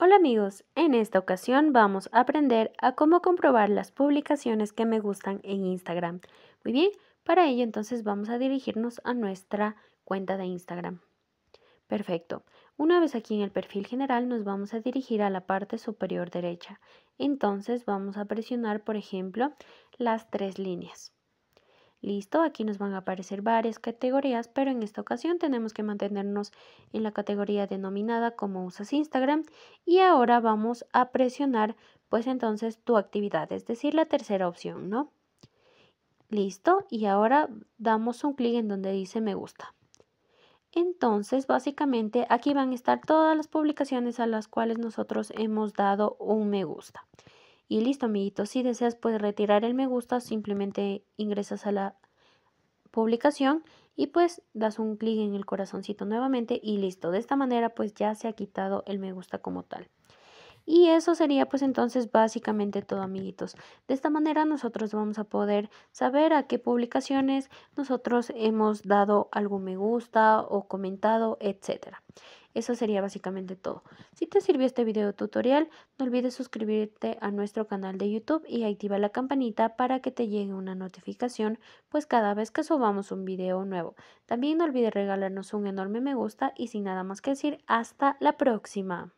Hola amigos, en esta ocasión vamos a aprender a cómo comprobar las publicaciones que me gustan en Instagram. Muy bien, para ello entonces vamos a dirigirnos a nuestra cuenta de Instagram. Perfecto, una vez aquí en el perfil general nos vamos a dirigir a la parte superior derecha. Entonces vamos a presionar por ejemplo las tres líneas. Listo, aquí nos van a aparecer varias categorías, pero en esta ocasión tenemos que mantenernos en la categoría denominada como usas Instagram y ahora vamos a presionar pues entonces tu actividad, es decir, la tercera opción, ¿no? Listo, y ahora damos un clic en donde dice me gusta. Entonces, básicamente aquí van a estar todas las publicaciones a las cuales nosotros hemos dado un me gusta. Y listo, amiguitos. Si deseas, pues retirar el me gusta. Simplemente ingresas a la publicación y pues das un clic en el corazoncito nuevamente y listo. De esta manera pues ya se ha quitado el me gusta como tal. Y eso sería pues entonces básicamente todo amiguitos. De esta manera nosotros vamos a poder saber a qué publicaciones nosotros hemos dado algún me gusta o comentado, etcétera. Eso sería básicamente todo. Si te sirvió este video tutorial, no olvides suscribirte a nuestro canal de YouTube y activar la campanita para que te llegue una notificación, pues cada vez que subamos un video nuevo. También no olvides regalarnos un enorme me gusta y sin nada más que decir, hasta la próxima.